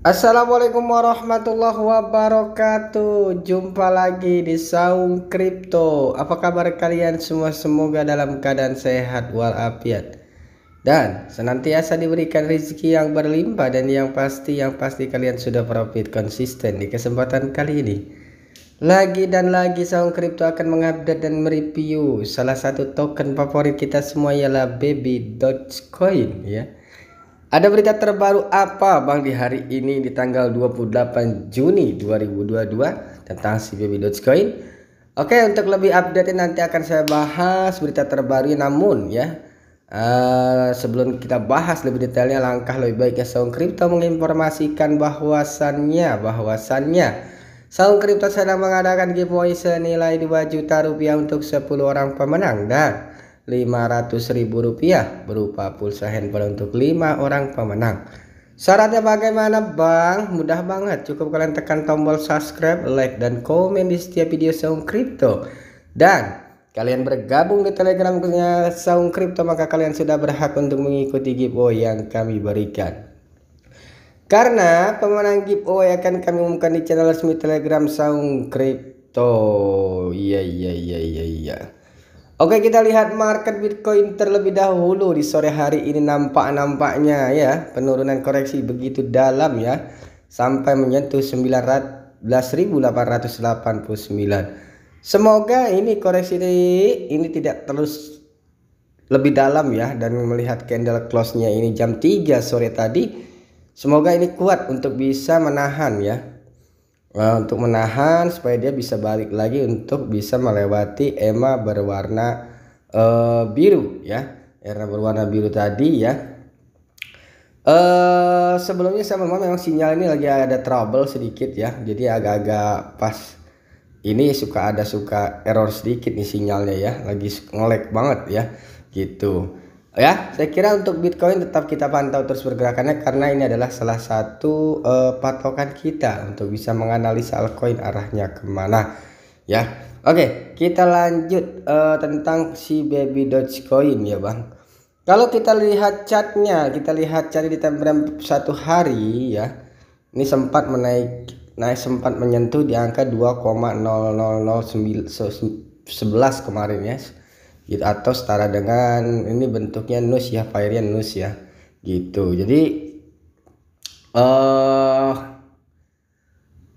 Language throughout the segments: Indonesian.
Assalamualaikum warahmatullahi wabarakatuh Jumpa lagi di Saung Kripto Apa kabar kalian semua semoga dalam keadaan sehat walafiat Dan senantiasa diberikan rezeki yang berlimpah Dan yang pasti yang pasti kalian sudah profit konsisten di kesempatan kali ini lagi dan lagi Saung Kripto akan mengupdate dan mereview salah satu token favorit kita semua ialah Baby Dogecoin ya ada berita terbaru apa Bang di hari ini di tanggal 28 Juni 2022 tentang CBB Dogecoin? Oke, untuk lebih update nanti akan saya bahas berita terbaru namun ya Uh, sebelum kita bahas lebih detailnya langkah lebih baik ya Sound Crypto menginformasikan bahwasannya bahwasannya Sound Crypto sedang mengadakan giveaway senilai 2 juta rupiah untuk 10 orang pemenang dan Rp500.000 berupa pulsa handphone untuk 5 orang pemenang. Syaratnya bagaimana bang? Mudah banget, cukup kalian tekan tombol subscribe, like, dan komen di setiap video Saung Crypto. Dan kalian bergabung di telegramnya Saung Crypto maka kalian sudah berhak untuk mengikuti giveaway yang kami berikan. Karena pemenang giveaway akan kami umumkan di channel resmi telegram Saung Crypto. Iya, iya, iya, iya, iya. Oke kita lihat market Bitcoin terlebih dahulu di sore hari ini nampak-nampaknya ya penurunan koreksi begitu dalam ya sampai menyentuh 19.889. Semoga ini koreksi ini, ini tidak terus lebih dalam ya dan melihat candle close-nya ini jam 3 sore tadi semoga ini kuat untuk bisa menahan ya Nah, untuk menahan supaya dia bisa balik lagi untuk bisa melewati ema berwarna e, biru ya era berwarna biru tadi ya e, sebelumnya saya memang memang sinyal ini lagi ada trouble sedikit ya jadi agak-agak pas ini suka ada suka error sedikit nih sinyalnya ya lagi ngelek banget ya gitu ya saya kira untuk Bitcoin tetap kita pantau terus pergerakannya karena ini adalah salah satu uh, patokan kita untuk bisa menganalisa altcoin arahnya kemana ya oke kita lanjut uh, tentang si baby dogecoin ya bang kalau kita lihat chatnya, kita lihat cari di frame satu hari ya ini sempat menaik naik sempat menyentuh di angka 2,0009 11 kemarin ya gitu atau setara dengan ini bentuknya nus ya varian nus ya gitu jadi uh,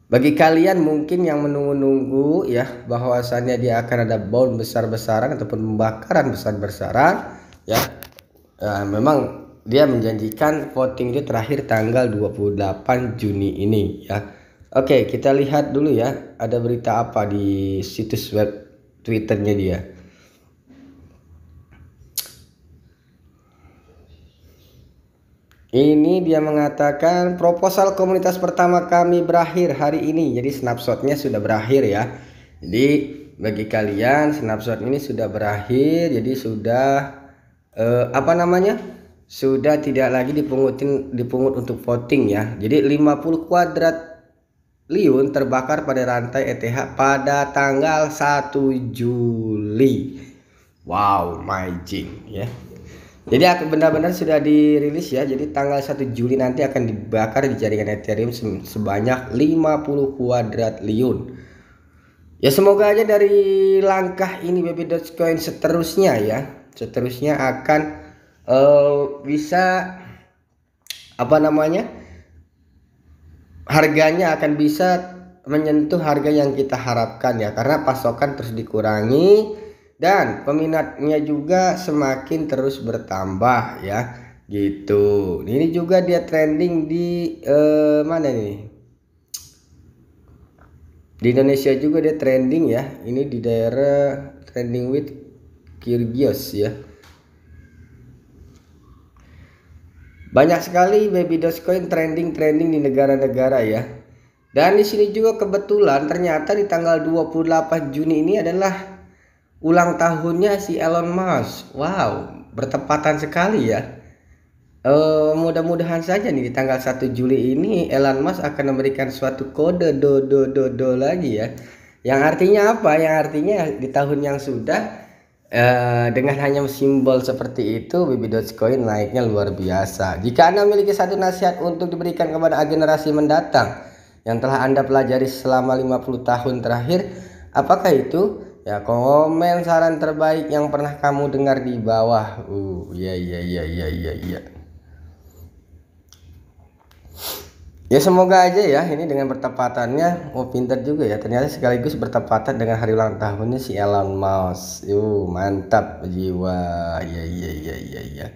bagi kalian mungkin yang menunggu-nunggu ya bahwasannya dia akan ada bau besar-besaran ataupun pembakaran besar-besaran ya nah, memang dia menjanjikan voting itu terakhir tanggal 28 Juni ini ya Oke kita lihat dulu ya ada berita apa di situs web Twitternya dia Ini dia mengatakan proposal komunitas pertama kami berakhir hari ini. Jadi snapshotnya sudah berakhir ya. Jadi bagi kalian snapshot ini sudah berakhir. Jadi sudah eh, apa namanya? Sudah tidak lagi dipungutin dipungut untuk voting ya. Jadi 50 kuadrat liun terbakar pada rantai ETH pada tanggal 1 Juli. Wow, my jing ya. Jadi benar-benar sudah dirilis ya. Jadi tanggal 1 Juli nanti akan dibakar di jaringan Ethereum sebanyak 50 liun. Ya semoga aja dari langkah ini baby Dogecoin seterusnya ya. Seterusnya akan uh, bisa apa namanya? Harganya akan bisa menyentuh harga yang kita harapkan ya karena pasokan terus dikurangi dan peminatnya juga semakin terus bertambah ya gitu ini juga dia trending di eh, mana nih di Indonesia juga dia trending ya ini di daerah trending with Kyrgios ya banyak sekali baby Dogecoin trending-trending di negara-negara ya dan di sini juga kebetulan ternyata di tanggal 28 Juni ini adalah ulang tahunnya si Elon Musk. Wow, bertepatan sekali ya. E, mudah-mudahan saja nih di tanggal 1 Juli ini Elon Musk akan memberikan suatu kode do do do do lagi ya. Yang artinya apa? Yang artinya di tahun yang sudah Uh, dengan hanya simbol seperti itu, BB Dogecoin naiknya luar biasa. Jika Anda memiliki satu nasihat untuk diberikan kepada generasi mendatang yang telah Anda pelajari selama 50 tahun terakhir, apakah itu? Ya komen saran terbaik yang pernah kamu dengar di bawah. Uh, ya ya ya ya ya ya Ya semoga aja ya ini dengan bertepatannya oh pinter juga ya ternyata sekaligus bertepatan dengan hari ulang tahunnya si Elon Musk. Uh mantap jiwa. ya ya ya ya ya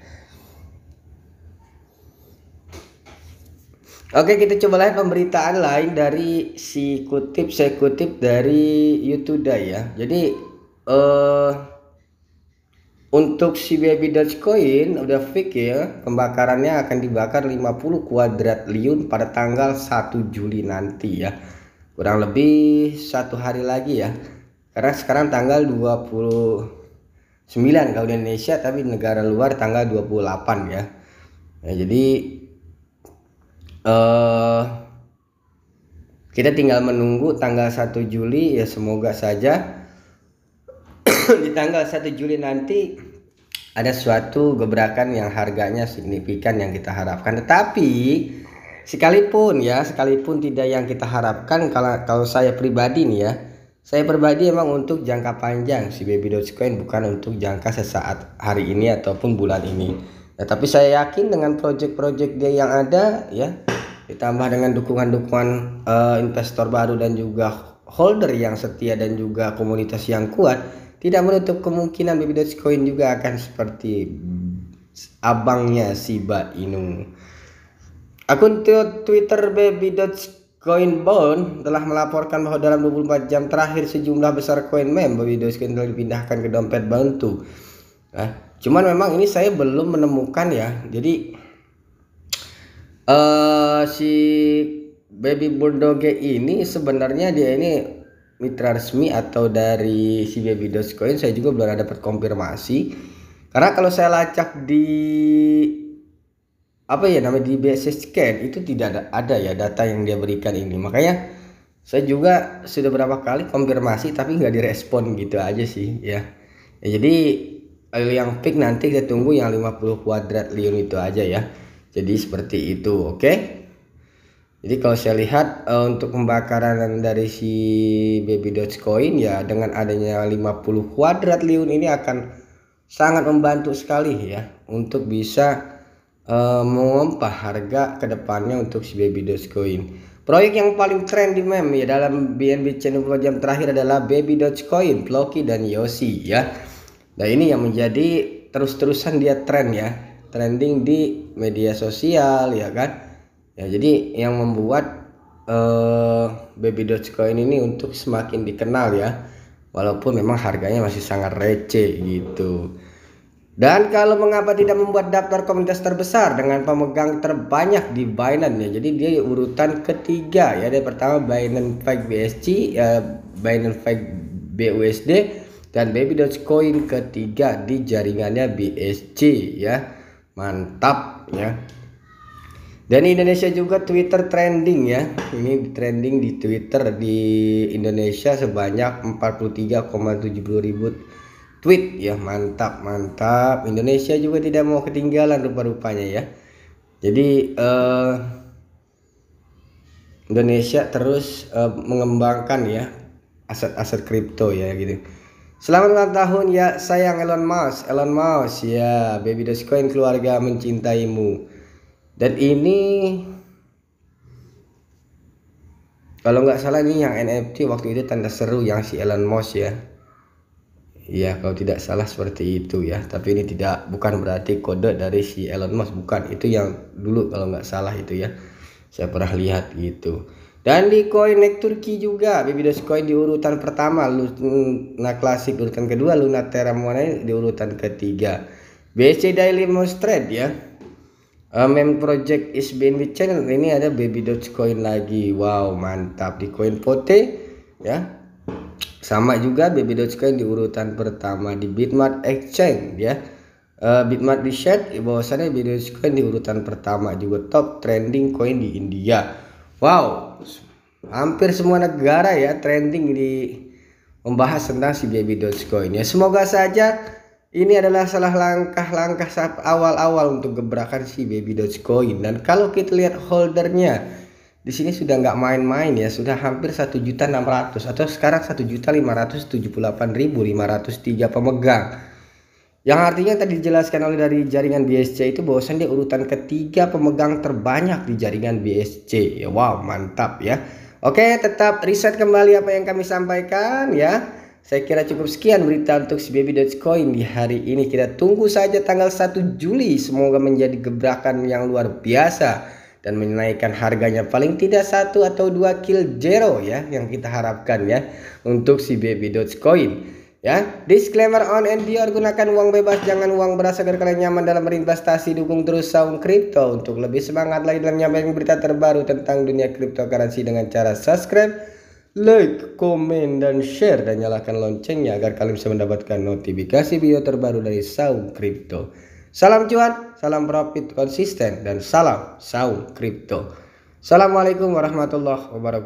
Oke kita coba lihat pemberitaan lain dari si kutip saya kutip dari YouTube ya. Jadi eh, untuk si baby Dogecoin udah fix ya pembakarannya akan dibakar 50 kuadrat liun pada tanggal 1 Juli nanti ya. Kurang lebih satu hari lagi ya. Karena sekarang tanggal 29 kalau di Indonesia tapi negara luar tanggal 28 ya. Nah, jadi uh, kita tinggal menunggu tanggal 1 Juli ya semoga saja di tanggal 1 Juli nanti ada suatu gebrakan yang harganya signifikan yang kita harapkan tetapi sekalipun ya sekalipun tidak yang kita harapkan kalau kalau saya pribadi nih ya saya pribadi emang untuk jangka panjang si baby Dogecoin bukan untuk jangka sesaat hari ini ataupun bulan ini ya, tapi saya yakin dengan project-project dia yang ada ya ditambah dengan dukungan-dukungan uh, investor baru dan juga holder yang setia dan juga komunitas yang kuat tidak menutup kemungkinan baby Dogecoin juga akan seperti abangnya si Shiba Inu. Akun Twitter baby Dogecoin Bond telah melaporkan bahwa dalam 24 jam terakhir sejumlah besar koin mem baby Dogecoin telah dipindahkan ke dompet bantu. Nah, cuman memang ini saya belum menemukan ya. Jadi uh, si baby bulldoge ini sebenarnya dia ini mitra resmi atau dari si baby dogecoin saya juga belum dapat konfirmasi karena kalau saya lacak di apa ya namanya di BSS scan itu tidak ada, ada ya data yang dia berikan ini makanya saya juga sudah berapa kali konfirmasi tapi nggak direspon gitu aja sih ya, ya jadi yang pick nanti kita tunggu yang 50 kuadrat liun itu aja ya jadi seperti itu oke okay? jadi kalau saya lihat uh, untuk pembakaran dari si baby dogecoin ya dengan adanya 50 kuadrat liun ini akan sangat membantu sekali ya untuk bisa uh, eh, mengompah harga kedepannya untuk si baby dogecoin Proyek yang paling tren di meme ya dalam BNB channel 20 jam terakhir adalah Baby Dogecoin, Floki dan Yoshi ya. Nah ini yang menjadi terus-terusan dia trend ya trending di media sosial ya kan ya jadi yang membuat uh, baby dogecoin ini untuk semakin dikenal ya walaupun memang harganya masih sangat receh gitu dan kalau mengapa tidak membuat daftar komunitas terbesar dengan pemegang terbanyak di Binance ya jadi dia urutan ketiga ya dari pertama Binance Fake BSC uh, ya, Binance Fake BUSD dan baby dogecoin ketiga di jaringannya BSC ya mantap ya dan Indonesia juga Twitter trending ya ini trending di Twitter di Indonesia sebanyak 43,70 ribu tweet ya mantap mantap Indonesia juga tidak mau ketinggalan rupa-rupanya ya jadi eh, Indonesia terus eh, mengembangkan ya aset-aset kripto ya gitu Selamat ulang tahun ya sayang Elon Musk. Elon Musk ya baby Dogecoin keluarga mencintaimu. Dan ini kalau nggak salah ini yang NFT waktu itu tanda seru yang si Elon Musk ya. Ya, kalau tidak salah seperti itu ya. Tapi ini tidak bukan berarti kode dari si Elon Musk bukan. Itu yang dulu kalau nggak salah itu ya. Saya pernah lihat gitu. Dan di koin naik Turki juga, Babydos Coin di urutan pertama, Luna mm, Classic urutan kedua, Luna Terra di urutan ketiga. BC Daily Most Trade ya. Uh, eh, mem project is BNB with channel ini ada baby doge coin lagi wow mantap di coin pote ya sama juga baby doge coin di urutan pertama di bitmart exchange ya uh, bitmart di share bahwasannya baby doge coin di urutan pertama juga top trending coin di India Wow, hampir semua negara ya trending di membahas tentang si baby Dogecoin ya. Semoga saja ini adalah salah langkah-langkah awal-awal untuk gebrakan si baby Dogecoin dan kalau kita lihat holdernya di sini sudah nggak main-main ya sudah hampir 1.600 atau sekarang 1.578.503 pemegang yang artinya tadi dijelaskan oleh dari jaringan BSC itu bahwasannya dia urutan ketiga pemegang terbanyak di jaringan BSC. Ya, wow, mantap ya. Oke, tetap riset kembali apa yang kami sampaikan ya. Saya kira cukup sekian berita untuk si Baby Coin di hari ini. Kita tunggu saja tanggal 1 Juli. Semoga menjadi gebrakan yang luar biasa dan menaikkan harganya paling tidak satu atau dua kill zero ya yang kita harapkan ya untuk si Baby Coin. Ya, disclaimer on and Dior gunakan uang bebas jangan uang beras agar kalian nyaman dalam berinvestasi dukung terus Sound Crypto untuk lebih semangat lagi dalam menyampaikan berita terbaru tentang dunia cryptocurrency dengan cara subscribe, like, komen dan share dan nyalakan loncengnya agar kalian bisa mendapatkan notifikasi video terbaru dari Sound Crypto. Salam cuan, salam profit konsisten dan salam Sound Crypto. Assalamualaikum warahmatullahi wabarakatuh.